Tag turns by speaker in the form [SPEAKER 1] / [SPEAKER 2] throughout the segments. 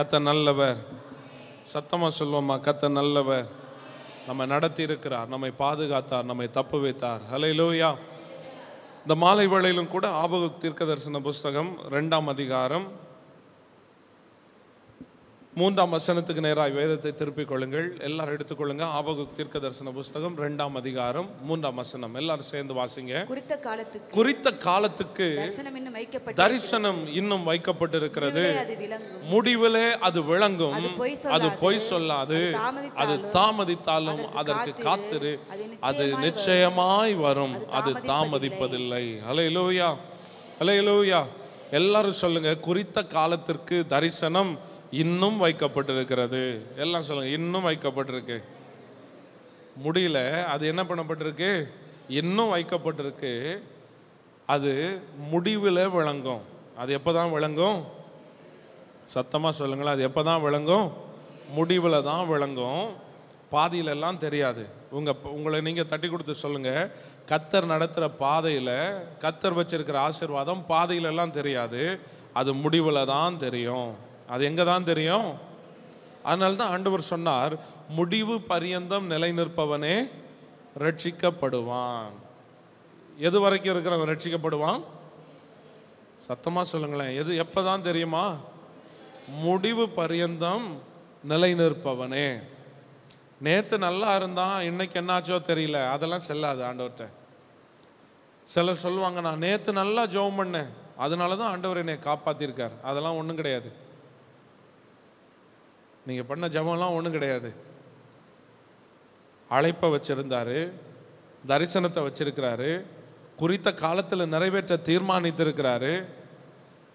[SPEAKER 1] கத்த நல்லவர் சத்தமாக சொல்லுவோம்மா கத்த நல்லவர் நம்ம நடத்தி இருக்கிறார் நம்மை பாதுகாத்தார் நம்மை தப்பு வைத்தார் ஹலை லோயா இந்த மாலை வேளையிலும் கூட ஆபகு தீர்க்க தரிசன புஸ்தகம் ரெண்டாம் அதிகாரம் மூன்றாம் வசனத்துக்கு நேராக வேதத்தை திருப்பிக் கொள்ளுங்கள் எல்லாரும் எடுத்துக்கொள்ளுங்க ஆபகு தீர்க்க தரிசன புஸ்தகம் ரெண்டாம் அதிகாரம் மூன்றாம் வசனம் எல்லாரும் சேர்ந்து வாசிங்க குறித்த காலத்துக்கு குறித்த காலத்துக்கு தரிசனம் இன்னும் வைக்கப்பட்டிருக்கிறது முடிவிலே அது விளங்கும் அது பொய் சொல்லாது அது தாமதித்தாலும் அதற்கு காத்திரு அது நிச்சயமாய் வரும் அது தாமதிப்பதில்லை அலையிலோயா அலையிலோயா எல்லாரும் சொல்லுங்க குறித்த காலத்திற்கு தரிசனம் இன்னும் வைக்கப்பட்டிருக்கிறது எல்லாம் சொல்லுங்கள் இன்னும் வைக்கப்பட்டிருக்கு முடியல அது என்ன பண்ணப்பட்டிருக்கு இன்னும் வைக்கப்பட்டிருக்கு அது முடிவில் விளங்கும் அது எப்போ தான் விளங்கும் சத்தமாக சொல்லுங்களேன் அது எப்போ தான் விளங்கும் முடிவில் தான் விளங்கும் பாதியிலெல்லாம் தெரியாது உங்கள் உங்களை நீங்கள் தட்டி கொடுத்து சொல்லுங்கள் கத்தர் நடத்துகிற பாதையில் கத்தர் வச்சிருக்கிற ஆசிர்வாதம் பாதையிலெல்லாம் தெரியாது அது முடிவில் தான் தெரியும் அது எங்கே தான் தெரியும் அதனால தான் ஆண்டவர் சொன்னார் முடிவு பரியந்தம் நிலை நிற்பவனே ரட்சிக்கப்படுவான் எது வரைக்கும் இருக்கிறவன் ரட்சிக்கப்படுவான் சத்தமாக சொல்லுங்களேன் எது எப்போ தான் தெரியுமா முடிவு பரியந்தம் நிலை நிற்பவனே நேற்று நல்லா இருந்தான் இன்னைக்கு என்னாச்சோ தெரியல அதெல்லாம் செல்லாது ஆண்டவர்கிட்ட சிலர் சொல்லுவாங்க நான் நேற்று நல்லா ஜோம் பண்ணேன் அதனால தான் ஆண்டவர் என்னை காப்பாற்றிருக்கார் அதெல்லாம் ஒன்றும் கிடையாது நீங்கள் பண்ண ஜபம்லாம் ஒன்றும் கிடையாது அழைப்பை வச்சுருந்தாரு தரிசனத்தை வச்சுருக்கிறாரு குறித்த காலத்தில் நிறைவேற்ற தீர்மானித்திருக்கிறாரு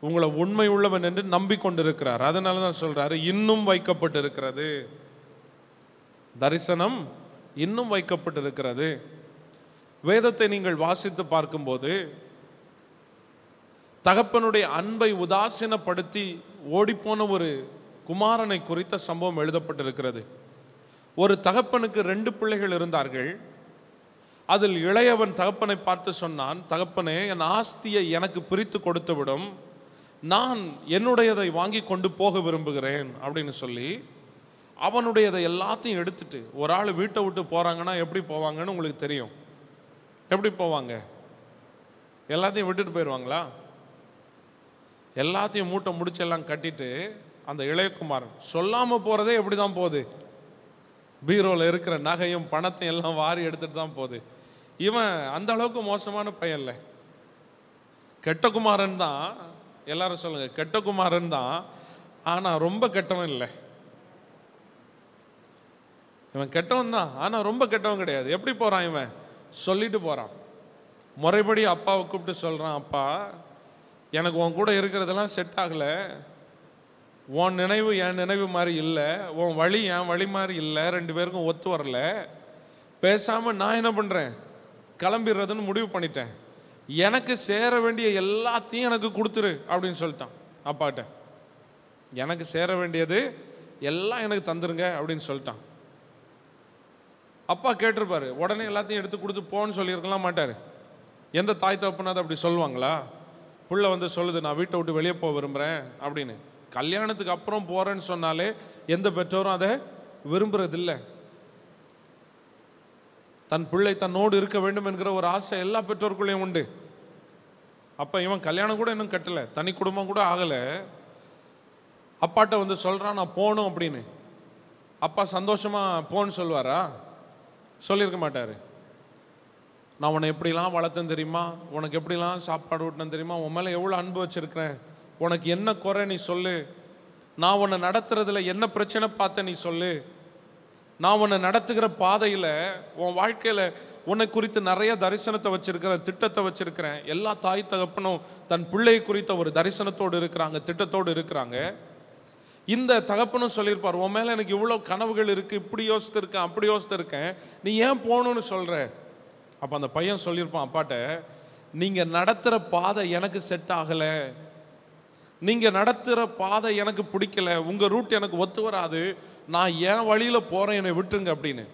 [SPEAKER 1] உங்களை உண்மை உள்ளவன் என்று நம்பிக்கொண்டிருக்கிறார் அதனால தான் சொல்கிறாரு இன்னும் வைக்கப்பட்டிருக்கிறது தரிசனம் இன்னும் வைக்கப்பட்டிருக்கிறது வேதத்தை நீங்கள் வாசித்து பார்க்கும்போது தகப்பனுடைய அன்பை உதாசீனப்படுத்தி ஓடிப்போன ஒரு குமாரனை குறித்த சம்பவம் எழுதப்பட்டிருக்கிறது ஒரு தகப்பனுக்கு ரெண்டு பிள்ளைகள் இருந்தார்கள் அதில் இளையவன் தகப்பனை பார்த்து சொன்னான் தகப்பனே என் ஆஸ்தியை எனக்கு பிரித்து கொடுத்துவிடும் நான் என்னுடையதை வாங்கி கொண்டு போக விரும்புகிறேன் அப்படின்னு சொல்லி அவனுடையதை எல்லாத்தையும் எடுத்துட்டு ஒரு ஆள் வீட்டை விட்டு போகிறாங்கன்னா எப்படி போவாங்கன்னு உங்களுக்கு தெரியும் எப்படி போவாங்க எல்லாத்தையும் விட்டுட்டு போயிடுவாங்களா எல்லாத்தையும் மூட்டை முடிச்செல்லாம் கட்டிட்டு அந்த இளையகுமாரன் சொல்லாமல் போகிறதே எப்படி தான் போகுது பீரோவில் இருக்கிற நகையும் பணத்தையும் எல்லாம் வாரி எடுத்துகிட்டு தான் போகுது இவன் அந்த அளவுக்கு மோசமான பையன் இல்லை கெட்ட குமாரன் தான் எல்லாரும் சொல்லுங்கள் கெட்ட குமாரன் தான் ஆனால் ரொம்ப கெட்டவன் இல்லை இவன் கெட்டவன் தான் ஆனால் ரொம்ப கெட்டவன் கிடையாது எப்படி போகிறான் இவன் சொல்லிட்டு போகிறான் முறைப்படி அப்பாவை கூப்பிட்டு சொல்கிறான் அப்பா எனக்கு உன் கூட இருக்கிறதெல்லாம் செட் ஆகலை உன் நினைவு என் நினைவு மாதிரி இல்லை உன் வழி என் வழி மாதிரி இல்லை ரெண்டு பேருக்கும் ஒத்து வரல பேசாமல் நான் என்ன பண்ணுறேன் கிளம்பிடுறதுன்னு முடிவு பண்ணிட்டேன் எனக்கு சேர வேண்டிய எல்லாத்தையும் எனக்கு கொடுத்துரு அப்படின்னு சொல்லிட்டான் அப்பாட்ட எனக்கு சேர வேண்டியது எல்லாம் எனக்கு தந்துருங்க அப்படின்னு சொல்லிட்டான் அப்பா கேட்டிருப்பாரு உடனே எல்லாத்தையும் எடுத்து கொடுத்து போன்னு சொல்லியிருக்கலாம் மாட்டார் எந்த தாய் தப்புனாது அப்படி சொல்லுவாங்களா புள்ள வந்து சொல்லுது நான் வீட்டை விட்டு வெளியே போக விரும்புகிறேன் அப்படின்னு கல்யாணத்துக்கு அப்புறம் போகிறேன்னு சொன்னாலே எந்த பெற்றோரும் அதை விரும்புறதில்லை தன் பிள்ளை தன்னோடு இருக்க வேண்டும் என்கிற ஒரு ஆசை எல்லா பெற்றோர்களையும் உண்டு அப்போ இவன் கல்யாணம் கூட இன்னும் கட்டலை தனி குடும்பம் கூட ஆகலை அப்பாட்ட வந்து சொல்கிறான் நான் போகணும் அப்படின்னு அப்பா சந்தோஷமாக போன்னு சொல்லுவாரா சொல்லியிருக்க மாட்டார் நான் உன்னை எப்படிலாம் வளர்த்தேன் தெரியுமா உனக்கு எப்படிலாம் சாப்பாடு ஊட்டினேன் தெரியுமா உன் மேலே எவ்வளோ அன்பு வச்சுருக்கிறேன் உனக்கு என்ன குறை நீ சொல்லு நான் உன்னை நடத்துறதுல என்ன பிரச்சனை பார்த்த நீ சொல்லு நான் உன்னை நடத்துகிற பாதையில் உன் வாழ்க்கையில் உன்னை குறித்து நிறைய தரிசனத்தை வச்சுருக்கிறேன் திட்டத்தை வச்சுருக்கிறேன் எல்லா தாய் தகப்பனும் தன் பிள்ளை குறித்த ஒரு தரிசனத்தோடு இருக்கிறாங்க திட்டத்தோடு இருக்கிறாங்க இந்த தகப்பனும் சொல்லியிருப்பார் உன் மேலே எனக்கு இவ்வளோ கனவுகள் இருக்குது இப்படி யோசித்துருக்கேன் அப்படி யோசித்துருக்கேன் நீ ஏன் போகணும்னு சொல்கிற அப்போ அந்த பையன் சொல்லியிருப்பான் அப்பாட்ட நீங்கள் நடத்துகிற பாதை எனக்கு செட் ஆகலை நீங்கள் நடத்துகிற பாதை எனக்கு பிடிக்கல உங்கள் ரூட் எனக்கு ஒத்து வராது நான் என் வழியில் போகிறேன் என்னை விட்டுருங்க அப்படின்னு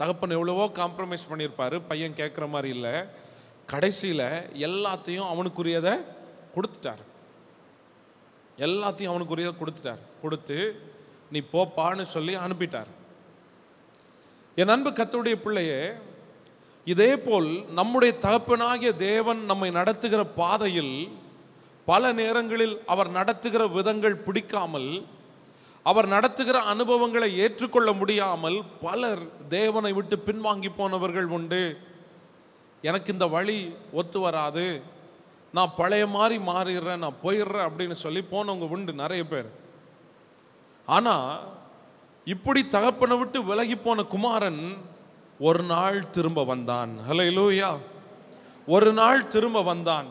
[SPEAKER 1] தகப்பன் எவ்வளவோ காம்ப்ரமைஸ் பண்ணியிருப்பாரு பையன் கேட்குற மாதிரி இல்லை கடைசியில் எல்லாத்தையும் அவனுக்குரியதை கொடுத்துட்டார் எல்லாத்தையும் அவனுக்குரியதை கொடுத்துட்டார் கொடுத்து நீ போப்பான்னு சொல்லி அனுப்பிட்டார் என் அன்பு கத்தோடைய பிள்ளையே இதே போல் நம்முடைய தகப்பனாகிய தேவன் நம்மை நடத்துகிற பாதையில் பல நேரங்களில் அவர் நடத்துகிற விதங்கள் பிடிக்காமல் அவர் நடத்துகிற அனுபவங்களை ஏற்றுக்கொள்ள முடியாமல் பலர் தேவனை விட்டு பின்வாங்கி போனவர்கள் உண்டு எனக்கு இந்த வழி ஒத்து வராது நான் பழைய மாதிரி மாறிடுறேன் நான் போயிடுறேன் அப்படின்னு சொல்லி போனவங்க உண்டு நிறைய பேர் ஆனால் இப்படி தகப்பனை விட்டு விலகி போன குமாரன் ஒரு நாள் திரும்ப வந்தான் ஹலோ லூயா ஒரு நாள் திரும்ப வந்தான்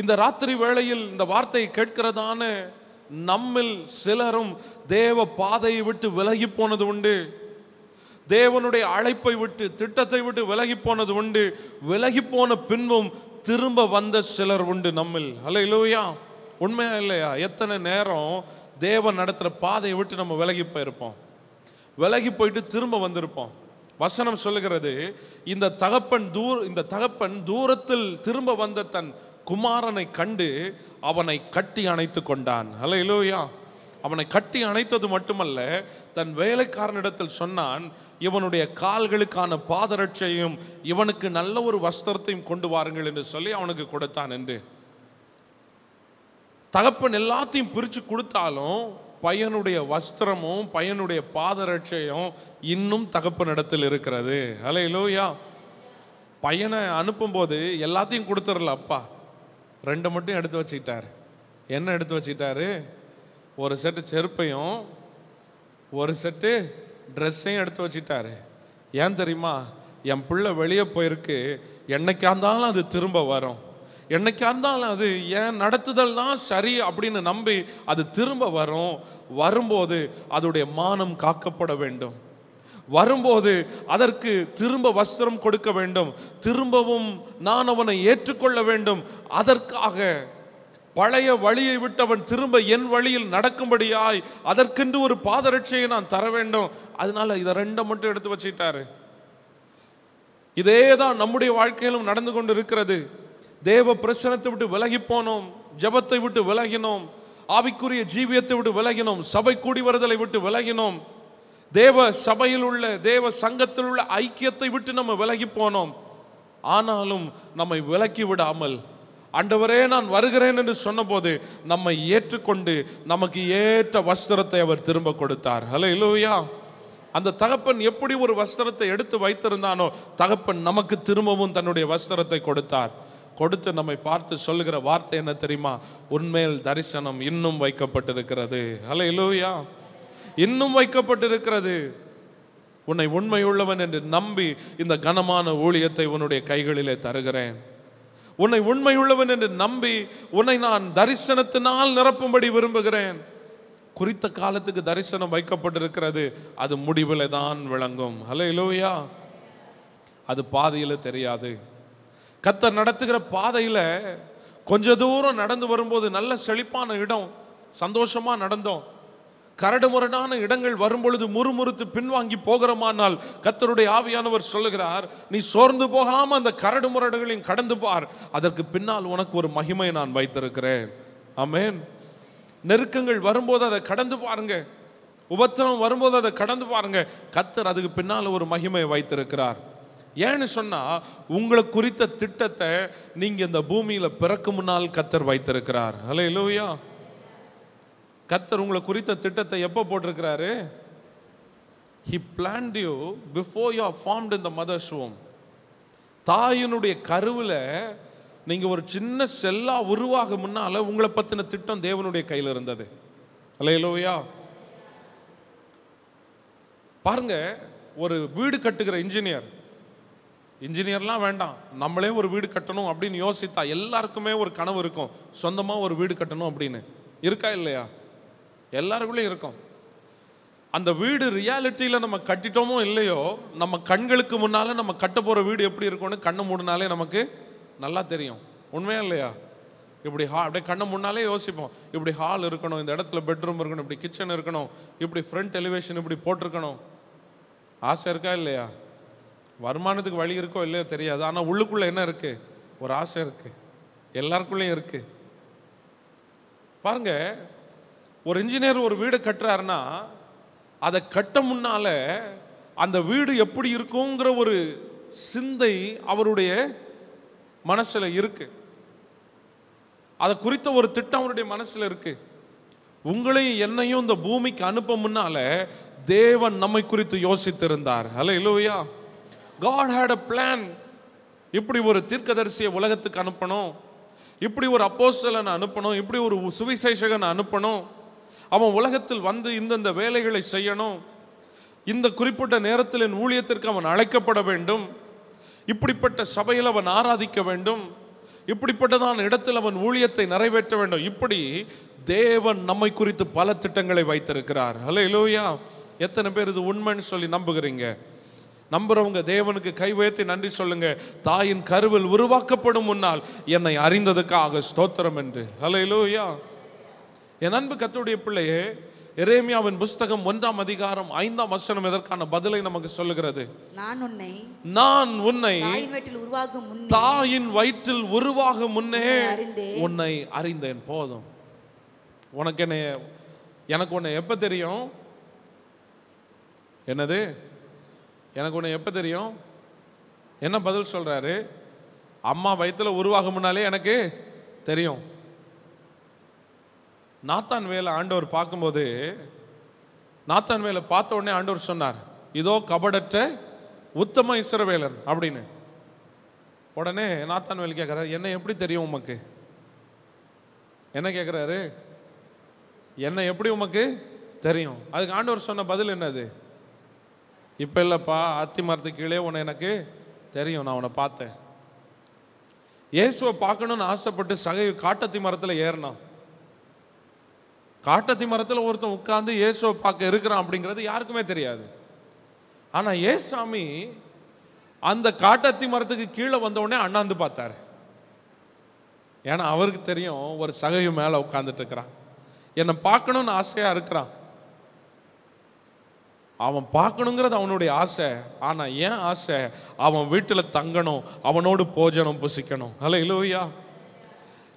[SPEAKER 1] இந்த ராத்திரி வேளையில் இந்த வார்த்தையை கேட்கிறதான நம்மில் சிலரும் தேவ பாதையை விட்டு விலகி போனது உண்டு தேவனுடைய அழைப்பை விட்டு திட்டத்தை விட்டு விலகி போனது உண்டு விலகி போன பின்பும் திரும்ப வந்த சிலர் உண்டு நம்மில் அல்ல இல்லையா உண்மையா இல்லையா எத்தனை நேரம் தேவன் நடத்துகிற பாதையை விட்டு நம்ம விலகி போயிருப்போம் விலகி போயிட்டு திரும்ப வந்திருப்போம் வசனம் சொல்லுகிறது இந்த தகப்பன் தூர் இந்த தகப்பன் தூரத்தில் திரும்ப வந்த தன் குமாரனை கண்டு அவனை கட்டி அணைத்து கொண்டான் ஹலோ இலோயா அவனை கட்டி அணைத்தது மட்டுமல்ல தன் வேலைக்காரனிடத்தில் சொன்னான் இவனுடைய கால்களுக்கான பாதரட்சையும் இவனுக்கு நல்ல ஒரு வஸ்திரத்தையும் கொண்டு வாருங்கள் என்று சொல்லி அவனுக்கு கொடுத்தான் என்று தகப்பன் எல்லாத்தையும் பிரித்து கொடுத்தாலும் பையனுடைய வஸ்திரமும் பையனுடைய பாதரட்சையும் இன்னும் தகப்பனிடத்தில் இருக்கிறது ஹலோ லோயா பையனை அனுப்பும்போது எல்லாத்தையும் கொடுத்துடல அப்பா ரெண்டு மட்டும் எடுத்து வச்சுக்கிட்டார் என்ன எடுத்து வச்சுக்கிட்டாரு ஒரு செட்டு செருப்பையும் ஒரு செட்டு ட்ரெஸ்ஸையும் எடுத்து வச்சுட்டாரு ஏன் தெரியுமா என் பிள்ளை வெளியே போயிருக்கு என்னைக்கா இருந்தாலும் அது திரும்ப வரும் என்னைக்கா இருந்தாலும் அது ஏன் நடத்துதல் தான் சரி அப்படின்னு நம்பி அது திரும்ப வரும் வரும்போது அதோடைய மானம் காக்கப்பட வேண்டும் வரும்போது அதற்கு திரும்ப வஸ்திரம் கொடுக்க வேண்டும் திரும்பவும் நான் அவனை ஏற்றுக்கொள்ள வேண்டும் அதற்காக பழைய வழியை விட்டவன் திரும்ப என் வழியில் நடக்கும்படியாய் அதற்கென்று ஒரு பாதரட்சையை நான் தர வேண்டும் அதனால இதை ரெண்டை மட்டும் எடுத்து வச்சுட்டாரு இதே தான் நம்முடைய வாழ்க்கையிலும் நடந்து கொண்டு இருக்கிறது தேவ பிரசனத்தை விட்டு விலகி போனோம் ஜபத்தை விட்டு விலகினோம் ஆவிக்குரிய ஜீவியத்தை விட்டு விலகினோம் சபை கூடி வருதலை விட்டு விலகினோம் தேவ சபையில் உள்ள தேவ சங்கத்தில் உள்ள ஐக்கியத்தை விட்டு நம்ம விலகி போனோம் ஆனாலும் நம்மை விலக்கி விடாமல் அண்டவரே நான் வருகிறேன் என்று சொன்னபோது நம்மை ஏற்றுக்கொண்டு நமக்கு ஏற்ற வஸ்திரத்தை அவர் திரும்ப கொடுத்தார் ஹலோ இல்லையா அந்த தகப்பன் எப்படி ஒரு வஸ்திரத்தை எடுத்து வைத்திருந்தானோ தகப்பன் நமக்கு திரும்பவும் தன்னுடைய வஸ்திரத்தை கொடுத்தார் கொடுத்து நம்மை பார்த்து சொல்லுகிற வார்த்தை என்ன தெரியுமா உண்மையில் தரிசனம் இன்னும் வைக்கப்பட்டிருக்கிறது ஹலோ இல்லையா இன்னும் வைக்கப்பட்டிருக்கிறது உன்னை உண்மை உள்ளவன் என்று நம்பி இந்த கனமான ஊழியத்தை உன்னுடைய கைகளிலே தருகிறேன் உன்னை உண்மை உள்ளவன் என்று நம்பி உன்னை நான் தரிசனத்தினால் நிரப்பும்படி விரும்புகிறேன் குறித்த காலத்துக்கு தரிசனம் வைக்கப்பட்டிருக்கிறது அது முடிவில் தான் விளங்கும் ஹலோ இலோயா அது பாதையில் தெரியாது கத்தர் நடத்துகிற பாதையில் கொஞ்ச தூரம் நடந்து வரும்போது நல்ல செழிப்பான இடம் சந்தோஷமாக நடந்தோம் கரடுமுரடான இடங்கள் வரும்பொழுது முறுமுறுத்து பின்வாங்கி போகிறோமானால் கத்தருடைய ஆவியானவர் சொல்லுகிறார் நீ சோர்ந்து போகாமல் அந்த கரடு முரடுகளையும் கடந்து பார் அதற்கு பின்னால் உனக்கு ஒரு மகிமை நான் வைத்திருக்கிறேன் ஆமேன் நெருக்கங்கள் வரும்போது அதை கடந்து பாருங்க உபத்திரம் வரும்போது அதை கடந்து பாருங்க கத்தர் அதுக்கு பின்னால் ஒரு மகிமையை வைத்திருக்கிறார் ஏன்னு சொன்னால் உங்களை குறித்த திட்டத்தை நீங்கள் இந்த பூமியில் பிறக்கு முன்னால் கத்தர் வைத்திருக்கிறார் ஹலோ இல்லையா கத்தர் உங்களை குறித்த திட்டத்தை எப்போ போட்டிருக்கிறாரு he planned you before you are formed in the mother's home தாயினுடைய கருவில் நீங்கள் ஒரு சின்ன செல்லா உருவாக முன்னால் உங்களை பற்றின திட்டம் தேவனுடைய கையில் இருந்தது இல்லையிலோயா பாருங்க ஒரு வீடு கட்டுகிற இன்ஜினியர் இன்ஜினியர்லாம் வேண்டாம் நம்மளே ஒரு வீடு கட்டணும் அப்படின்னு யோசித்தா எல்லாருக்குமே ஒரு கனவு இருக்கும் சொந்தமாக ஒரு வீடு கட்டணும் அப்படின்னு இருக்கா இல்லையா எல்லாருக்குள்ளேயும் இருக்கும் அந்த வீடு ரியாலிட்டியில் நம்ம கட்டிட்டோமோ இல்லையோ நம்ம கண்களுக்கு முன்னால் நம்ம கட்ட போகிற வீடு எப்படி இருக்கும்னு கண்ணை மூடினாலே நமக்கு நல்லா தெரியும் உண்மையா இல்லையா இப்படி ஹா அப்படியே கண்ணை முன்னாலே யோசிப்போம் இப்படி ஹால் இருக்கணும் இந்த இடத்துல பெட்ரூம் இருக்கணும் இப்படி கிச்சன் இருக்கணும் இப்படி ஃப்ரண்ட் எலிவேஷன் இப்படி போட்டிருக்கணும் ஆசை இருக்கா இல்லையா வருமானத்துக்கு வழி இருக்கோ இல்லையோ தெரியாது ஆனால் உள்ளுக்குள்ளே என்ன இருக்குது ஒரு ஆசை இருக்குது எல்லாருக்குள்ளேயும் இருக்குது பாருங்கள் ஒரு இன்ஜினியர் ஒரு வீடு கட்டுறாருன்னா அதை கட்ட முன்னால் அந்த வீடு எப்படி இருக்குங்கிற ஒரு சிந்தை அவருடைய மனசில் இருக்கு அதை குறித்த ஒரு திட்டம் அவருடைய மனசில் இருக்கு உங்களையும் என்னையும் இந்த பூமிக்கு அனுப்ப முன்னால தேவன் நம்மை குறித்து யோசித்திருந்தார் ஹலோ இல்லையா காட் ஹேட் அ பிளான் இப்படி ஒரு தீர்க்கதரிசியை உலகத்துக்கு அனுப்பணும் இப்படி ஒரு அப்போஸ்தலனை அனுப்பணும் இப்படி ஒரு சுவிசேஷகனை அனுப்பணும் அவன் உலகத்தில் வந்து இந்தந்த வேலைகளை செய்யணும் இந்த குறிப்பிட்ட நேரத்தில் என் ஊழியத்திற்கு அவன் அழைக்கப்பட வேண்டும் இப்படிப்பட்ட சபையில் அவன் ஆராதிக்க வேண்டும் இப்படிப்பட்டதான இடத்தில் அவன் ஊழியத்தை நிறைவேற்ற வேண்டும் இப்படி தேவன் நம்மை குறித்து பல திட்டங்களை வைத்திருக்கிறார் ஹலோ இலோயா எத்தனை பேர் இது உண்மைன்னு சொல்லி நம்புகிறீங்க நம்புறவங்க தேவனுக்கு கை உயர்த்தி நன்றி சொல்லுங்க தாயின் கருவில் உருவாக்கப்படும் முன்னால் என்னை அறிந்ததுக்காக ஸ்தோத்திரம் என்று ஹலோ இலோயா என் அன்பு கத்துடைய பிள்ளையே எரேமியாவின் புஸ்தகம் ஒன்றாம் அதிகாரம் ஐந்தாம் வசனம் இதற்கான பதிலை நமக்கு சொல்லுகிறது நான் உன்னை நான் உன்னை தாயின் வயிற்றில் உருவாகும் முன்னே உன்னை அறிந்தேன் போதும் உனக்கு என்ன எனக்கு உன்னை எப்போ தெரியும் என்னது எனக்கு உன்னை எப்போ தெரியும் என்ன பதில் சொல்கிறாரு அம்மா வயிற்றில் உருவாகும் முன்னாலே எனக்கு தெரியும் நாத்தான் வேலை ஆண்டவர் பார்க்கும்போது நாத்தான் வேலை பார்த்த உடனே ஆண்டவர் சொன்னார் இதோ கபடற்ற உத்தம இஸ்ரவேலன் அப்படின்னு உடனே நாத்தான் வேலை கேட்குறாரு என்ன எப்படி தெரியும் உமக்கு என்ன கேட்குறாரு என்ன எப்படி உமக்கு தெரியும் அதுக்கு ஆண்டவர் சொன்ன பதில் என்னது இப்போ இல்லைப்பா அத்தி மரத்துக்கு கீழே உன்னை எனக்கு தெரியும் நான் உன்னை பார்த்தேன் இயேசுவை பார்க்கணுன்னு ஆசைப்பட்டு சகை காட்டத்தி மரத்தில் ஏறினான் காட்டத்தி மரத்தில் ஒருத்தன் உட்காந்து ஏசுவை பார்க்க இருக்கிறான் அப்படிங்கிறது யாருக்குமே தெரியாது ஆனால் ஏசாமி அந்த காட்டத்தி மரத்துக்கு கீழே வந்தவுடனே அண்ணாந்து பார்த்தார் ஏன்னா அவருக்கு தெரியும் ஒரு சகையும் மேலே உட்காந்துட்டு இருக்கிறான் என்னை பார்க்கணும்னு ஆசையாக இருக்கிறான் அவன் பார்க்கணுங்கிறது அவனுடைய ஆசை ஆனால் ஏன் ஆசை அவன் வீட்டில் தங்கணும் அவனோடு போஜனம் புசிக்கணும் ஹலோ இல்லையா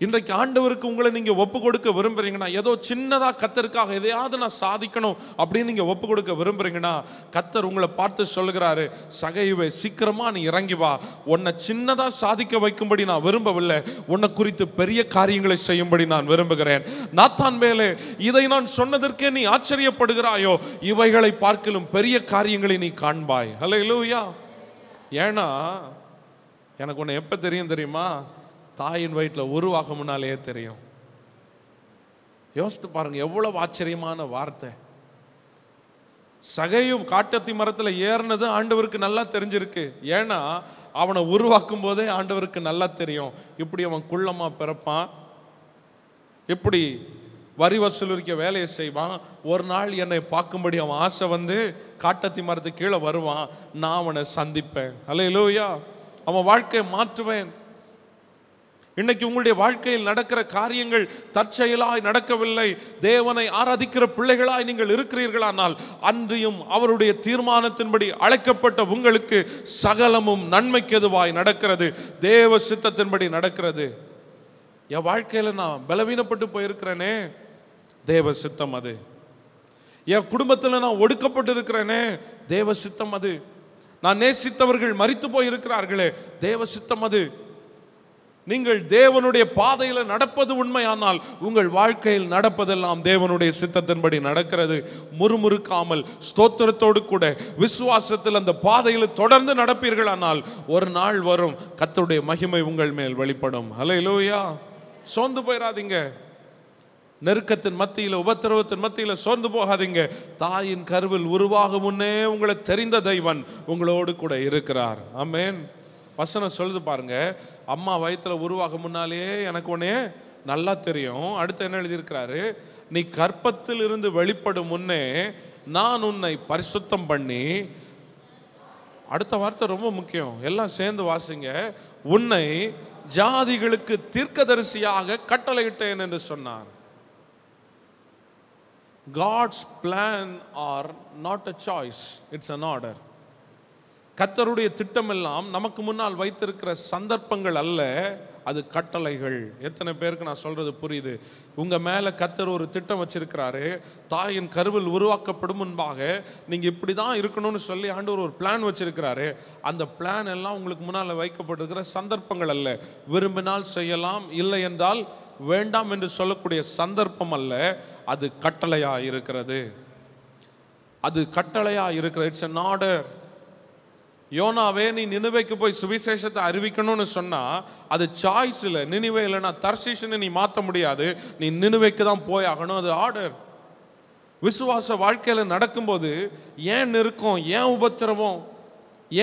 [SPEAKER 1] இன்றைக்கு ஆண்டவருக்கு உங்களை நீங்கள் ஒப்பு கொடுக்க விரும்புகிறீங்கன்னா ஏதோ சின்னதாக கத்தருக்காக எதையாவது நான் சாதிக்கணும் அப்படின்னு நீங்கள் ஒப்பு கொடுக்க விரும்புகிறீங்கன்னா கத்தர் உங்களை பார்த்து சொல்கிறாரு சகைவை சீக்கிரமாக நீ இறங்கி வா உன்னை சின்னதாக சாதிக்க வைக்கும்படி நான் விரும்பவில்லை உன்னை குறித்து பெரிய காரியங்களை செய்யும்படி நான் விரும்புகிறேன் நாத்தான் மேலே இதை நான் சொன்னதற்கே நீ ஆச்சரியப்படுகிறாயோ இவைகளை பார்க்கலும் பெரிய காரியங்களை நீ காண்பாய் ஹலோ இல்லையா ஏன்னா எனக்கு ஒன்று எப்போ தெரியும் தெரியுமா தாயின் வயிற்றில் உருவாக முன்னாலேயே தெரியும் யோசித்து பாருங்கள் எவ்வளவு ஆச்சரியமான வார்த்தை சகையும் காட்டத்தி மரத்தில் ஏறினது ஆண்டவருக்கு நல்லா தெரிஞ்சிருக்கு ஏன்னா அவனை உருவாக்கும் போதே ஆண்டவருக்கு நல்லா தெரியும் இப்படி அவன் குள்ளமாக பிறப்பான் இப்படி வரி வசூலிக்க வேலையை செய்வான் ஒரு நாள் என்னை பார்க்கும்படி அவன் ஆசை வந்து காட்டத்தி மரத்து கீழே வருவான் நான் அவனை சந்திப்பேன் அல்ல அலையிலோயா அவன் வாழ்க்கையை மாற்றுவேன் இன்னைக்கு உங்களுடைய வாழ்க்கையில் நடக்கிற காரியங்கள் தற்செயலாய் நடக்கவில்லை தேவனை ஆராதிக்கிற பிள்ளைகளாய் நீங்கள் இருக்கிறீர்களானால் அன்றியும் அவருடைய தீர்மானத்தின்படி அழைக்கப்பட்ட உங்களுக்கு சகலமும் நன்மைக்கு எதுவாய் நடக்கிறது தேவ சித்தத்தின்படி நடக்கிறது என் வாழ்க்கையில் நான் பலவீனப்பட்டு போயிருக்கிறேனே தேவ சித்தம் அது என் குடும்பத்தில் நான் ஒடுக்கப்பட்டு இருக்கிறேனே தேவ சித்தம் அது நான் நேசித்தவர்கள் மறித்து போயிருக்கிறார்களே தேவ சித்தம் அது நீங்கள் தேவனுடைய பாதையில் நடப்பது உண்மையானால் உங்கள் வாழ்க்கையில் நடப்பதெல்லாம் தேவனுடைய சித்தத்தின்படி நடக்கிறது முறுமுறுக்காமல் ஸ்தோத்திரத்தோடு கூட விசுவாசத்தில் அந்த பாதையில் தொடர்ந்து நடப்பீர்களானால் ஒரு நாள் வரும் கத்தருடைய மகிமை உங்கள் மேல் வெளிப்படும் ஹலோ இலோயா சோர்ந்து போயிடாதீங்க நெருக்கத்தின் மத்தியில் உபத்திரவத்தின் மத்தியில் சோர்ந்து போகாதீங்க தாயின் கருவில் உருவாகும் முன்னே உங்களை தெரிந்த தெய்வன் உங்களோடு கூட இருக்கிறார் ஆமேன் வசனம் சொல்லுது பாருங்க அம்மா வயிற்றில் உருவாக முன்னாலேயே எனக்கு ஒன்னே நல்லா தெரியும் அடுத்து என்ன எழுதியிருக்கிறாரு நீ கற்பத்தில் இருந்து வெளிப்படும் முன்னே நான் உன்னை பரிசுத்தம் பண்ணி அடுத்த வார்த்தை ரொம்ப முக்கியம் எல்லாம் சேர்ந்து வாசிங்க உன்னை ஜாதிகளுக்கு தீர்க்கதரிசியாக கட்டளையிட்டேன் என்று சொன்னார் God's plan are not a choice it's an order கத்தருடைய திட்டமெல்லாம் நமக்கு முன்னால் வைத்திருக்கிற சந்தர்ப்பங்கள் அல்ல அது கட்டளைகள் எத்தனை பேருக்கு நான் சொல்கிறது புரியுது உங்கள் மேலே கத்தர் ஒரு திட்டம் வச்சுருக்கிறாரு தாயின் கருவில் உருவாக்கப்படும் முன்பாக நீங்கள் இப்படி தான் இருக்கணும்னு சொல்லி ஆண்டு ஒரு பிளான் வச்சுருக்கிறாரு அந்த பிளான் எல்லாம் உங்களுக்கு முன்னால் வைக்கப்பட்டிருக்கிற சந்தர்ப்பங்கள் அல்ல விரும்பினால் செய்யலாம் இல்லை என்றால் வேண்டாம் என்று சொல்லக்கூடிய சந்தர்ப்பம் அல்ல அது கட்டளையாக இருக்கிறது அது கட்டளையாக இருக்கிற இட்ஸ் அ நாடர் யோனாவே நீ நினைவைக்கு போய் சுவிசேஷத்தை அறிவிக்கணும்னு சொன்னால் அது சாய்ஸ் இல்லை நினைவே இல்லைன்னா தர்சிஷன்னு நீ மாற்ற முடியாது நீ நினைவைக்கு தான் போய் ஆகணும் அது ஆர்டர் விசுவாச வாழ்க்கையில் நடக்கும்போது ஏன் நெருக்கம் ஏன் உபத்திரவம்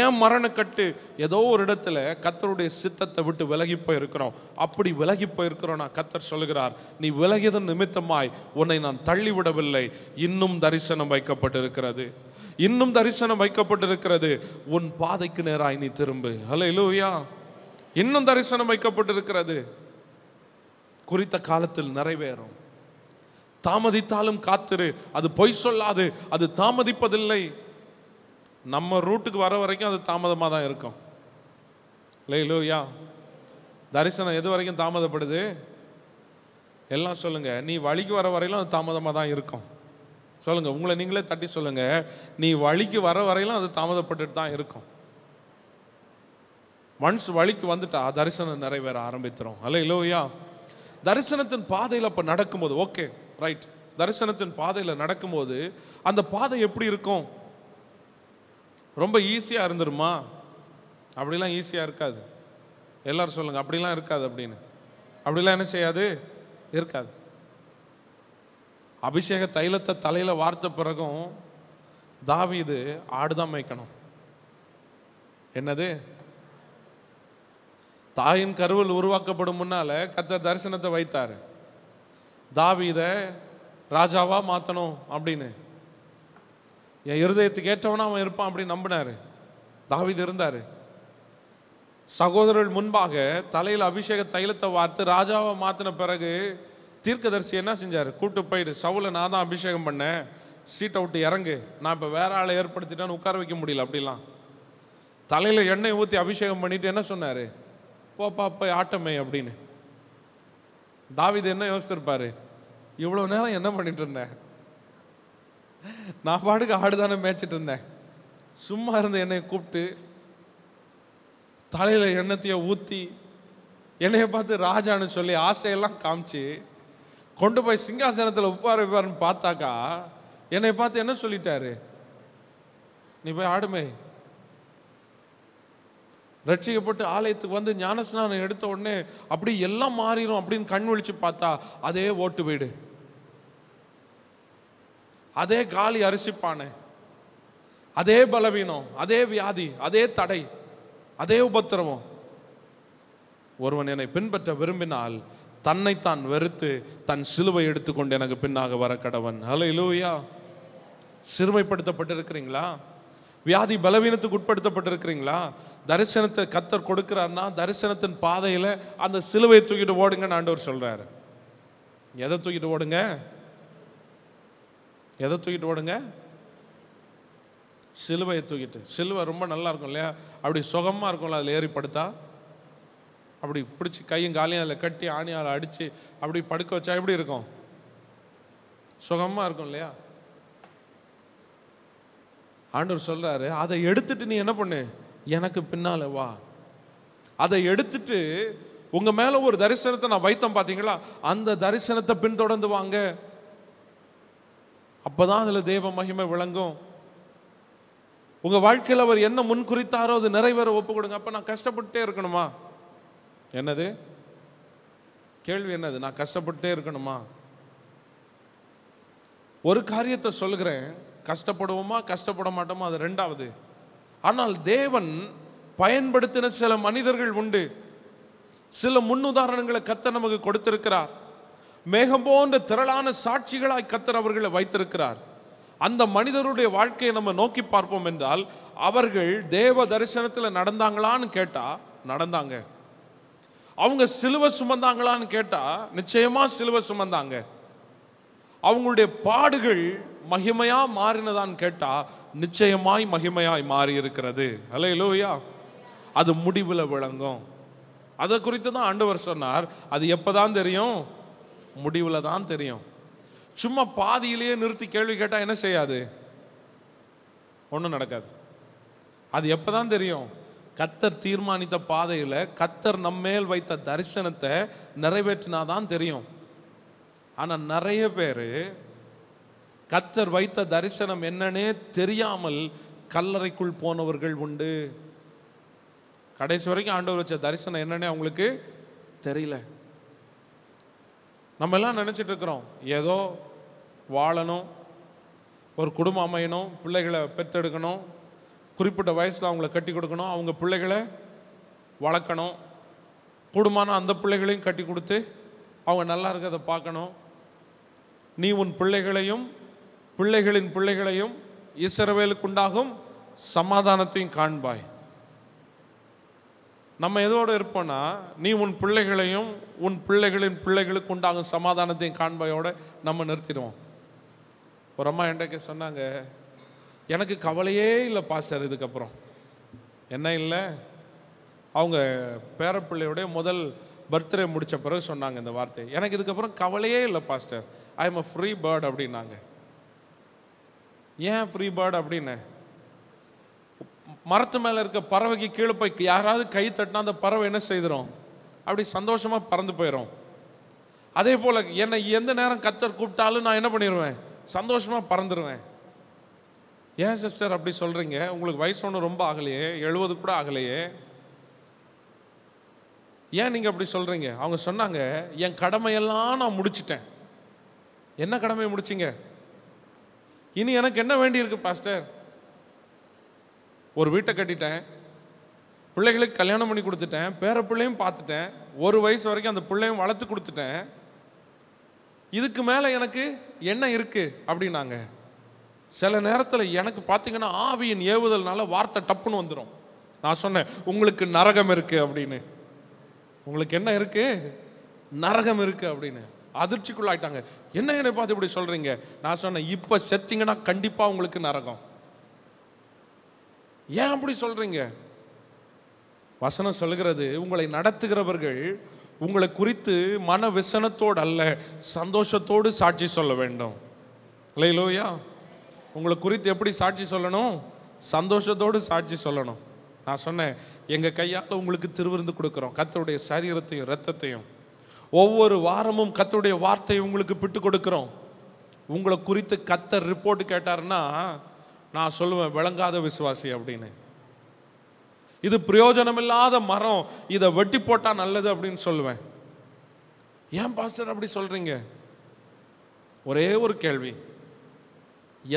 [SPEAKER 1] ஏன் மரணக்கட்டு ஏதோ ஒரு இடத்துல கத்தருடைய சித்தத்தை விட்டு விலகி போயிருக்கிறோம் அப்படி விலகி போயிருக்கிறோன்னா கத்தர் சொல்கிறார் நீ விலகியதன் நிமித்தமாய் உன்னை நான் தள்ளிவிடவில்லை இன்னும் தரிசனம் வைக்கப்பட்டிருக்கிறது இன்னும் தரிசனம் வைக்கப்பட்டிருக்கிறது உன் பாதைக்கு நேராய் நீ திரும்பு ஹலோ இலூயா இன்னும் தரிசனம் வைக்கப்பட்டிருக்கிறது குறித்த காலத்தில் நிறைவேறும் தாமதித்தாலும் காத்திரு அது பொய் சொல்லாது அது தாமதிப்பதில்லை நம்ம ரூட்டுக்கு வர வரைக்கும் அது தாமதமாக தான் இருக்கும் இல்லை இல்லையா தரிசனம் எது வரைக்கும் தாமதப்படுது எல்லாம் சொல்லுங்கள் நீ வழிக்கு வர வரையிலும் அது தாமதமாக தான் இருக்கும் சொல்லுங்கள் உங்களை நீங்களே தட்டி சொல்லுங்கள் நீ வழிக்கு வர வரையிலும் அது தாமதப்பட்டுட்டு தான் இருக்கும் மனசு வழிக்கு வந்துட்டா தரிசனம் நிறைவேற ஆரம்பித்துரும் அல்ல இல்லையா தரிசனத்தின் பாதையில் அப்போ நடக்கும்போது ஓகே ரைட் தரிசனத்தின் பாதையில் நடக்கும்போது அந்த பாதை எப்படி இருக்கும் ரொம்ப ஈஸியாக இருந்துருமா அப்படிலாம் ஈஸியாக இருக்காது எல்லோரும் சொல்லுங்கள் அப்படிலாம் இருக்காது அப்படின்னு அப்படிலாம் என்ன செய்யாது இருக்காது அபிஷேக தைலத்தை தலையில் வார்த்த பிறகும் தாவிது ஆடுதான் மேய்க்கணும் என்னது தாயின் கருவில் உருவாக்கப்படும் முன்னால் கத்தர் தரிசனத்தை வைத்தார் இதை ராஜாவாக மாற்றணும் அப்படின்னு என் இருதயத்துக்கு ஏற்றவனாக அவன் இருப்பான் அப்படின்னு நம்பினார் தாவிது இருந்தார் சகோதரர்கள் முன்பாக தலையில் அபிஷேக தைலத்தை வார்த்து ராஜாவை மாற்றின பிறகு தீர்க்கதரிசி என்ன செஞ்சார் கூட்டு போயிடு சவுளை நான் தான் அபிஷேகம் பண்ணேன் சீட் அவுட்டு இறங்கு நான் இப்போ வேற ஆளை ஏற்படுத்திட்டான்னு உட்கார வைக்க முடியல அப்படிலாம் தலையில் எண்ணெய் ஊற்றி அபிஷேகம் பண்ணிட்டு என்ன சொன்னார் போப்பா போய் ஆட்டமே அப்படின்னு தாவிது என்ன யோசித்திருப்பாரு இவ்வளோ நேரம் என்ன பண்ணிட்டு இருந்தேன் நான் பாட்டுக்கு ஆடு தானே மேய்ச்சிட்டு இருந்தேன் சும்மா இருந்த என்னை கூப்பிட்டு தலையில் எண்ணத்தையே ஊற்றி என்னைய பார்த்து ராஜான்னு சொல்லி ஆசையெல்லாம் காமிச்சு கொண்டு போய் சிங்காசனத்தில் உட்கார வைப்பாருன்னு பார்த்தாக்கா என்னை பார்த்து என்ன சொல்லிட்டாரு நீ போய் ஆடுமே ரட்சிக்கப்பட்டு ஆலயத்துக்கு வந்து ஞானஸ்நானம் எடுத்த உடனே அப்படி எல்லாம் மாறிடும் அப்படின்னு கண் ஒழிச்சு பார்த்தா அதே ஓட்டு வீடு அதே காலி அரிசிப்பானை அதே பலவீனம் அதே வியாதி அதே தடை அதே உபத்திரவம் ஒருவன் என்னை பின்பற்ற விரும்பினால் தன்னைத்தான் வெறுத்து தன் சிலுவை எடுத்துக்கொண்டு எனக்கு பின்னாக வர கடவன் ஹலோ இலூயா சிறுமைப்படுத்தப்பட்டிருக்கிறீங்களா வியாதி பலவீனத்துக்கு உட்படுத்தப்பட்டிருக்கிறீங்களா தரிசனத்தை கத்தர் கொடுக்குறாருன்னா தரிசனத்தின் பாதையில் அந்த சிலுவையை தூக்கிட்டு ஓடுங்கன்னு ஆண்டவர் சொல்கிறாரு எதை தூக்கிட்டு ஓடுங்க எதை தூக்கிட்டு ஓடுங்க சிலுவையை தூக்கிட்டு சிலுவை ரொம்ப நல்லா இருக்கும் இல்லையா அப்படி சுகமாக இருக்கும்ல அதில் ஏறிப்படுத்தா அப்படி பிடிச்சி கையும் காலையும் அதில் கட்டி ஆணியால் அடித்து அப்படி படுக்க வச்சா எப்படி இருக்கும் சுகமாக இருக்கும் இல்லையா ஆண்டவர் சொல்கிறாரு அதை எடுத்துட்டு நீ என்ன பண்ணு எனக்கு பின்னால் வா அதை எடுத்துட்டு உங்கள் மேலே ஒரு தரிசனத்தை நான் வைத்தேன் பார்த்தீங்களா அந்த தரிசனத்தை பின்தொடர்ந்து வாங்க அப்போதான் அதில் தேவ மகிமை விளங்கும் உங்கள் வாழ்க்கையில் அவர் என்ன முன் குறித்தாரோ அது நிறைவேற ஒப்பு கொடுங்க அப்போ நான் கஷ்டப்பட்டுட்டே இருக்கணுமா என்னது கேள்வி என்னது நான் கஷ்டப்பட்டே இருக்கணுமா ஒரு காரியத்தை சொல்கிறேன் கஷ்டப்படுவோமா கஷ்டப்பட மாட்டோமா அது ரெண்டாவது ஆனால் தேவன் பயன்படுத்தின சில மனிதர்கள் உண்டு சில முன்னுதாரணங்களை கத்த நமக்கு கொடுத்திருக்கிறார் மேகம் போன்ற திரளான சாட்சிகளாய் கத்தர் அவர்களை வைத்திருக்கிறார் அந்த மனிதருடைய வாழ்க்கையை நம்ம நோக்கி பார்ப்போம் என்றால் அவர்கள் தேவ தரிசனத்தில் நடந்தாங்களான்னு கேட்டால் நடந்தாங்க அவங்க சிலுவை சுமந்தாங்களான்னு கேட்டால் நிச்சயமாக சிலுவை சுமந்தாங்க அவங்களுடைய பாடுகள் மகிமையாக மாறினதான்னு கேட்டால் நிச்சயமாய் மகிமையாய் மாறி இருக்கிறது ஹலோ இலோயா அது முடிவில் விளங்கும் அதை குறித்து தான் ஆண்டவர் சொன்னார் அது எப்போ தான் தெரியும் முடிவில் தான் தெரியும் சும்மா பாதியிலேயே நிறுத்தி கேள்வி கேட்டால் என்ன செய்யாது ஒன்றும் நடக்காது அது எப்போ தான் தெரியும் கத்தர் தீர்மானித்த பாதையில் கத்தர் நம்மேல் வைத்த தரிசனத்தை நிறைவேற்றினாதான் தெரியும் ஆனால் நிறைய பேர் கத்தர் வைத்த தரிசனம் என்னன்னே தெரியாமல் கல்லறைக்குள் போனவர்கள் உண்டு கடைசி வரைக்கும் ஆண்டவர் வச்ச தரிசனம் என்னன்னே அவங்களுக்கு தெரியல நம்ம எல்லாம் நினச்சிட்டு இருக்கிறோம் ஏதோ வாழணும் ஒரு குடும்பம் அமையணும் பிள்ளைகளை பெற்றெடுக்கணும் குறிப்பிட்ட வயசில் அவங்கள கட்டி கொடுக்கணும் அவங்க பிள்ளைகளை வளர்க்கணும் கூடுமான அந்த பிள்ளைகளையும் கட்டி கொடுத்து அவங்க நல்லா இருக்கிறத பார்க்கணும் நீ உன் பிள்ளைகளையும் பிள்ளைகளின் பிள்ளைகளையும் இசரவேலுக்குண்டாகும் சமாதானத்தையும் காண்பாய் நம்ம எதோடு இருப்போம்னா நீ உன் பிள்ளைகளையும் உன் பிள்ளைகளின் பிள்ளைகளுக்கு உண்டாகும் சமாதானத்தையும் காண்பாயோட நம்ம நிறுத்திடுவோம் ஒரு அம்மா என்கிட்ட சொன்னாங்க எனக்கு கவலையே இல்லை பாஸ்டர் இதுக்கப்புறம் என்ன இல்லை அவங்க பேரப்பிள்ளையுடைய முதல் பர்த்டே முடித்த பிறகு சொன்னாங்க இந்த வார்த்தை எனக்கு இதுக்கப்புறம் கவலையே இல்லை pastor I am a free bird அப்படின்னாங்க ஏன் ஃப்ரீ பேர்ட் அப்படின்னு மரத்து மேலே இருக்க பறவைக்கு கீழே போய் யாராவது கை தட்டினா அந்த பறவை என்ன செய்திடும் அப்படி சந்தோஷமாக பறந்து போயிடும் அதே போல் என்னை எந்த நேரம் கத்தர் கூப்பிட்டாலும் நான் என்ன பண்ணிடுவேன் சந்தோஷமாக பறந்துடுவேன் ஏன் சிஸ்டர் அப்படி சொல்கிறீங்க உங்களுக்கு வயசு ஒன்று ரொம்ப ஆகலையே எழுபது கூட ஆகலையே ஏன் நீங்கள் அப்படி சொல்கிறீங்க அவங்க சொன்னாங்க என் கடமையெல்லாம் நான் முடிச்சிட்டேன் என்ன கடமையை முடிச்சிங்க இனி எனக்கு என்ன வேண்டியிருக்கு பாஸ்டர் ஒரு வீட்டை கட்டிட்டேன் பிள்ளைகளுக்கு கல்யாணம் பண்ணி கொடுத்துட்டேன் பேர பிள்ளையும் பார்த்துட்டேன் ஒரு வயசு வரைக்கும் அந்த பிள்ளையும் வளர்த்து கொடுத்துட்டேன் இதுக்கு மேலே எனக்கு என்ன இருக்குது அப்படின்னாங்க சில நேரத்தில் எனக்கு பார்த்தீங்கன்னா ஆவியின் ஏவுதல்னால வார்த்தை டப்புன்னு வந்துடும் நான் சொன்னேன் உங்களுக்கு நரகம் இருக்கு அப்படின்னு உங்களுக்கு என்ன இருக்குது நரகம் இருக்குது அப்படின்னு அதிர்ச்சிக்குள்ளாயிட்டாங்க என்ன என்னை பார்த்து இப்படி சொல்கிறீங்க நான் சொன்னேன் இப்போ செத்திங்கன்னா கண்டிப்பாக உங்களுக்கு நரகம் ஏன் அப்படி சொல்கிறீங்க வசனம் சொல்கிறது உங்களை நடத்துகிறவர்கள் உங்களை குறித்து மன விசனத்தோடு அல்ல சந்தோஷத்தோடு சாட்சி சொல்ல வேண்டும் இல்லையிலோயா உங்களை குறித்து எப்படி சாட்சி சொல்லணும் சந்தோஷத்தோடு சாட்சி சொல்லணும் நான் சொன்னேன் எங்கள் கையால் உங்களுக்கு திருவிருந்து கொடுக்குறோம் கத்தருடைய சரீரத்தையும் ரத்தத்தையும் ஒவ்வொரு வாரமும் கத்தருடைய வார்த்தையை உங்களுக்கு பிட்டு கொடுக்குறோம் உங்களை குறித்து கத்தர் ரிப்போர்ட் கேட்டாருன்னா நான் சொல்லுவேன் விளங்காத விசுவாசி அப்படின்னு இது இல்லாத மரம் இதை வெட்டி போட்டால் நல்லது அப்படின்னு சொல்லுவேன் ஏன் பாஸ்டர் அப்படி சொல்கிறீங்க ஒரே ஒரு கேள்வி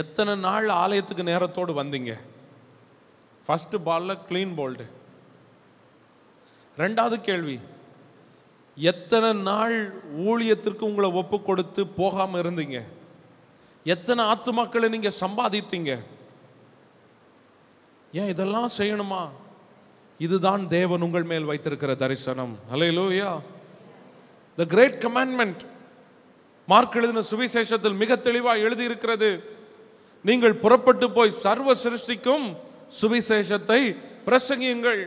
[SPEAKER 1] எத்தனை நாள் ஆலயத்துக்கு நேரத்தோடு வந்தீங்க ஃபஸ்ட்டு பாலில் க்ளீன் போல்டு ரெண்டாவது கேள்வி எத்தனை நாள் ஊழியத்திற்கு உங்களை ஒப்பு கொடுத்து போகாமல் இருந்தீங்க எத்தனை ஆத்துமாக்களை நீங்கள் சம்பாதித்தீங்க ஏன் இதெல்லாம் செய்யணுமா இதுதான் தேவன் உங்கள் மேல் வைத்திருக்கிற தரிசனம் அலையிலோயா த கிரேட் கமாண்ட்மெண்ட் மார்க் எழுதின சுவிசேஷத்தில் மிக தெளிவாக எழுதியிருக்கிறது நீங்கள் புறப்பட்டு போய் சர்வ சிருஷ்டிக்கும் சுவிசேஷத்தை பிரசங்கியுங்கள்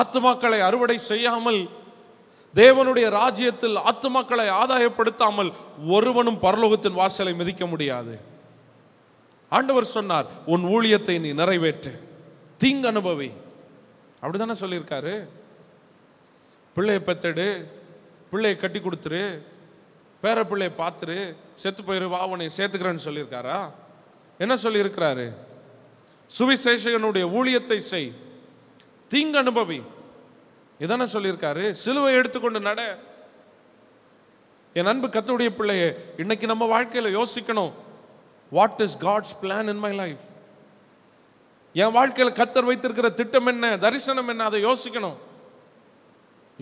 [SPEAKER 1] ஆத்மாக்களை அறுவடை செய்யாமல் தேவனுடைய ராஜ்யத்தில் ஆத்மாக்களை ஆதாயப்படுத்தாமல் ஒருவனும் பரலோகத்தின் வாசலை மிதிக்க முடியாது ஆண்டவர் சொன்னார் உன் ஊழியத்தை நீ நிறைவேற்று தீங்கு அனுபவி அப்படிதானே சொல்லியிருக்காரு பிள்ளையை பெத்தெடு பிள்ளையை கட்டி கொடுத்துரு பேரப்பிள்ளையை பார்த்துரு செத்து போயிரு வா உன்னை சேர்த்துக்கிறேன்னு சொல்லியிருக்காரா என்ன சொல்லியிருக்கிறாரு சுவிசேஷகனுடைய ஊழியத்தை செய் தீங்கு அனுபவி இதான சொல்லியிருக்காரு சிலுவை எடுத்துக்கொண்டு நட என் அன்பு கத்துடைய பிள்ளையே இன்னைக்கு நம்ம வாழ்க்கையில் யோசிக்கணும் what is God's plan in my life என் வாழ்க்கையில் கத்தர் வைத்திருக்கிற திட்டம் என்ன தரிசனம் என்ன அதை யோசிக்கணும்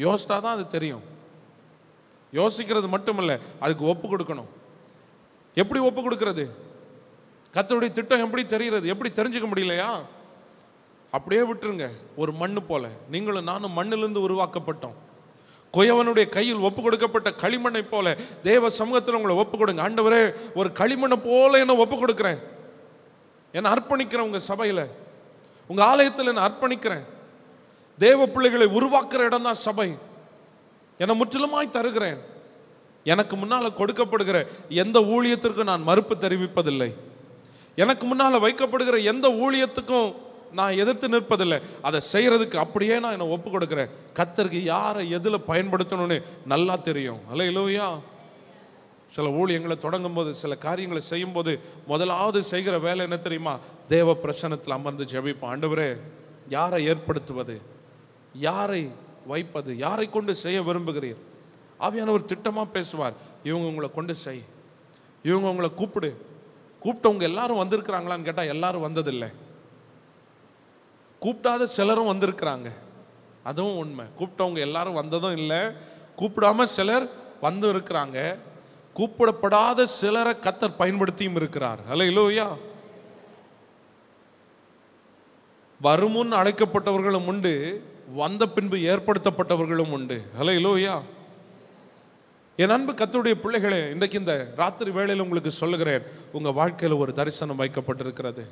[SPEAKER 1] யோசித்தா தான் அது தெரியும் யோசிக்கிறது மட்டுமல்ல அதுக்கு ஒப்பு கொடுக்கணும் எப்படி ஒப்பு கொடுக்கறது கத்தருடைய திட்டம் எப்படி தெரிகிறது எப்படி தெரிஞ்சுக்க முடியலையா அப்படியே விட்டுருங்க ஒரு மண்ணு போல நீங்களும் நானும் மண்ணிலிருந்து உருவாக்கப்பட்டோம் குயவனுடைய கையில் ஒப்பு கொடுக்கப்பட்ட களிமண்ணை போல தேவ சமூகத்தில் உங்களை ஒப்பு கொடுங்க ஆண்டவரே ஒரு களிமண்ணை போல என்ன ஒப்பு கொடுக்குறேன் என்னை அர்ப்பணிக்கிறேன் உங்கள் சபையில் உங்கள் ஆலயத்தில் நான் அர்ப்பணிக்கிறேன் தேவ பிள்ளைகளை உருவாக்குற இடம் தான் சபை என்னை முற்றிலுமாய் தருகிறேன் எனக்கு முன்னால் கொடுக்கப்படுகிற எந்த ஊழியத்திற்கும் நான் மறுப்பு தெரிவிப்பதில்லை எனக்கு முன்னால் வைக்கப்படுகிற எந்த ஊழியத்துக்கும் நான் எதிர்த்து நிற்பதில்லை அதை செய்கிறதுக்கு அப்படியே நான் என்னை ஒப்பு கொடுக்குறேன் கத்தருக்கு யாரை எதில் பயன்படுத்தணும்னு நல்லா தெரியும் அல்ல இல்லையா சில ஊழியங்களை தொடங்கும் போது சில காரியங்களை செய்யும்போது முதலாவது செய்கிற வேலை என்ன தெரியுமா தேவ பிரசனத்தில் அமர்ந்து ஜெபிப்போம் ஆண்டவரே யாரை ஏற்படுத்துவது யாரை வைப்பது யாரை கொண்டு செய்ய விரும்புகிறீர் ஆவியானவர் திட்டமாக பேசுவார் இவங்க உங்களை கொண்டு செய் இவங்க உங்களை கூப்பிடு கூப்பிட்டவங்க எல்லாரும் வந்திருக்கிறாங்களான்னு கேட்டால் எல்லாரும் வந்ததில்லை கூப்பிடாத சிலரும் வந்திருக்கிறாங்க அதுவும் உண்மை கூப்பிட்டவங்க எல்லாரும் வந்ததும் இல்லை கூப்பிடாம சிலர் வந்து இருக்கிறாங்க கூப்பிடப்படாத சிலரை கத்தர் பயன்படுத்தியும் இருக்கிறார் அல்ல இல்லையா வருமுன் அழைக்கப்பட்டவர்களும் உண்டு வந்த பின்பு ஏற்படுத்தப்பட்டவர்களும் உண்டு ஹலோ இலோயா என் அன்பு கத்துடைய பிள்ளைகளே இன்றைக்கு இந்த ராத்திரி வேளையில் உங்களுக்கு சொல்லுகிறேன் உங்கள் வாழ்க்கையில் ஒரு தரிசனம் வைக்கப்பட்டிருக்கிறது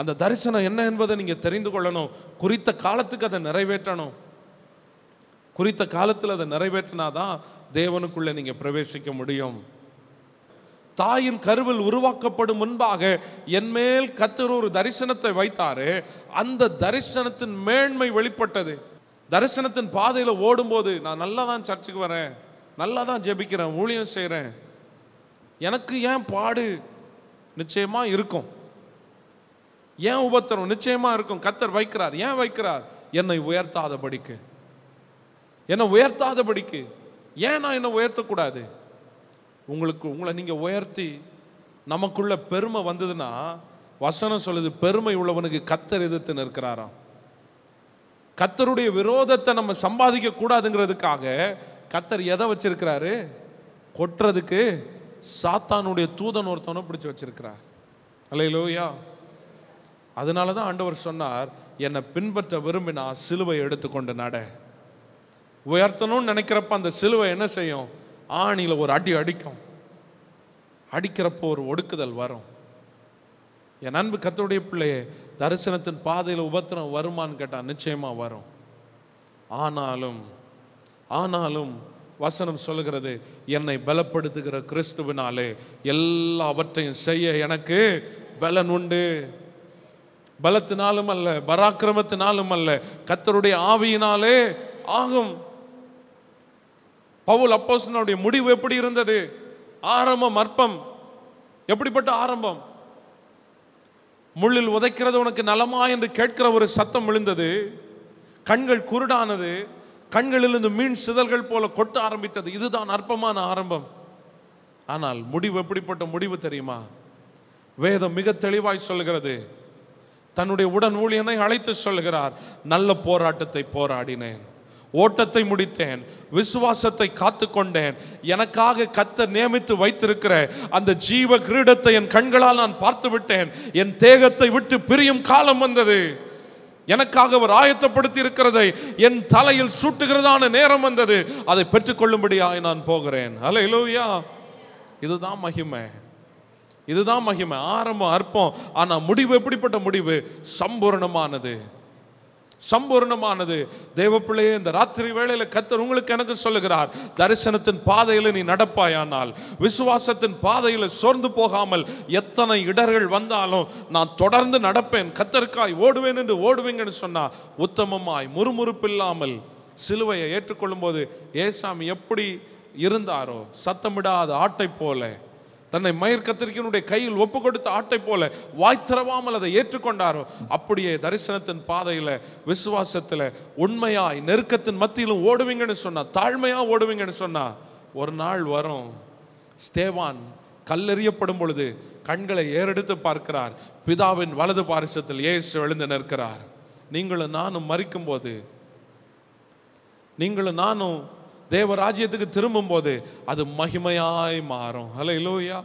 [SPEAKER 1] அந்த தரிசனம் என்ன என்பதை நீங்கள் தெரிந்து கொள்ளணும் குறித்த காலத்துக்கு அதை நிறைவேற்றணும் குறித்த காலத்தில் அதை நிறைவேற்றினாதான் தேவனுக்குள்ளே நீங்கள் பிரவேசிக்க முடியும் தாயின் கருவில் உருவாக்கப்படும் முன்பாக என்மேல் கத்தர் ஒரு தரிசனத்தை வைத்தாரு அந்த தரிசனத்தின் மேன்மை வெளிப்பட்டது தரிசனத்தின் பாதையில் ஓடும்போது நான் நல்லா தான் சர்ச்சுக்கு வரேன் நல்லா தான் ஜெபிக்கிறேன் ஊழியம் செய்கிறேன் எனக்கு ஏன் பாடு நிச்சயமாக இருக்கும் ஏன் உபத்திரம் நிச்சயமாக இருக்கும் கத்தர் வைக்கிறார் ஏன் வைக்கிறார் என்னை உயர்த்தாதபடிக்கு என்னை உயர்த்தாதபடிக்கு ஏன் நான் என்னை உயர்த்தக்கூடாது உங்களுக்கு உங்களை நீங்கள் உயர்த்தி நமக்குள்ள பெருமை வந்ததுன்னா வசனம் சொல்லுது பெருமை உள்ளவனுக்கு கத்தர் எதிர்த்து நிற்கிறாராம் கத்தருடைய விரோதத்தை நம்ம சம்பாதிக்க கூடாதுங்கிறதுக்காக கத்தர் எதை வச்சிருக்கிறாரு கொட்டுறதுக்கு சாத்தானுடைய தூதன் ஒருத்தவனும் பிடிச்சி வச்சிருக்கிறார் அலையிலோயா அதனால தான் ஆண்டவர் சொன்னார் என்னை பின்பற்ற விரும்பினா சிலுவை எடுத்துக்கொண்டு நட உயர்த்தணும்னு நினைக்கிறப்ப அந்த சிலுவை என்ன செய்யும் ஆணியில் ஒரு அடி அடிக்கும் அடிக்கிறப்போ ஒரு ஒடுக்குதல் வரும் என் அன்பு கத்தோடைய பிள்ளையே தரிசனத்தின் பாதையில் உபத்திரம் வருமானு கேட்டால் நிச்சயமாக வரும் ஆனாலும் ஆனாலும் வசனம் சொல்கிறது என்னை பலப்படுத்துகிற கிறிஸ்துவினாலே எல்லாவற்றையும் செய்ய எனக்கு பலன் உண்டு பலத்தினாலும் அல்ல பராக்கிரமத்தினாலும் அல்ல கத்தருடைய ஆவியினாலே ஆகும் பவுல் அப்போசனுடைய முடிவு எப்படி இருந்தது ஆரம்பம் அற்பம் எப்படிப்பட்ட ஆரம்பம் முள்ளில் உதைக்கிறது உனக்கு நலமா என்று கேட்கிற ஒரு சத்தம் விழுந்தது கண்கள் குருடானது கண்களிலிருந்து மீன் சிதல்கள் போல கொட்ட ஆரம்பித்தது இதுதான் அற்பமான ஆரம்பம் ஆனால் முடிவு எப்படிப்பட்ட முடிவு தெரியுமா வேதம் மிக தெளிவாய் சொல்கிறது தன்னுடைய உடன் ஊழியனை அழைத்து சொல்கிறார் நல்ல போராட்டத்தை போராடினேன் ஓட்டத்தை முடித்தேன் விசுவாசத்தை காத்து கொண்டேன் எனக்காக கத்த நியமித்து வைத்திருக்கிற அந்த ஜீவ கிரீடத்தை என் கண்களால் நான் பார்த்து விட்டேன் என் தேகத்தை விட்டு பிரியும் காலம் வந்தது எனக்காக அவர் ஆயத்தப்படுத்தி இருக்கிறதை என் தலையில் சூட்டுகிறதான நேரம் வந்தது அதை பெற்றுக்கொள்ளும்படியாக நான் போகிறேன் ஹலோ இலோவியா இதுதான் மகிமை இதுதான் மகிமை ஆரம்பம் அற்பம் ஆனால் முடிவு எப்படிப்பட்ட முடிவு சம்பூர்ணமானது சம்பூர்ணமானது தேவப்பிள்ளையே இந்த ராத்திரி வேளையில் கத்தர் உங்களுக்கு எனக்கு சொல்லுகிறார் தரிசனத்தின் பாதையில் நீ நடப்பாயானால் விசுவாசத்தின் பாதையில் சோர்ந்து போகாமல் எத்தனை இடர்கள் வந்தாலும் நான் தொடர்ந்து நடப்பேன் கத்தருக்காய் ஓடுவேன் என்று ஓடுவீங்கன்னு சொன்னால் உத்தமமாய் முறுமுறுப்பில்லாமல் சிலுவையை ஏற்றுக்கொள்ளும் போது ஏசாமி எப்படி இருந்தாரோ சத்தமிடாத ஆட்டை போல தன்னை மயிர் கத்திரிக்கனுடைய கையில் ஒப்பு கொடுத்த ஆட்டை போல வாய் திறவாமல் அதை ஏற்றுக்கொண்டாரோ அப்படியே தரிசனத்தின் பாதையில் விசுவாசத்தில் உண்மையாய் நெருக்கத்தின் மத்தியிலும் ஓடுவீங்கன்னு சொன்னா தாழ்மையாக ஓடுவீங்கன்னு சொன்னா ஒரு நாள் வரும் ஸ்தேவான் கல்லெறியப்படும் பொழுது கண்களை ஏறெடுத்து பார்க்கிறார் பிதாவின் வலது பாரிசத்தில் ஏசு எழுந்து நிற்கிறார் நீங்களும் நானும் மறிக்கும் போது நீங்களும் நானும் தேவ ராஜ்யத்துக்கு திரும்பும் போது அது மகிமையாய் மாறும் ஹலோ இல்லையா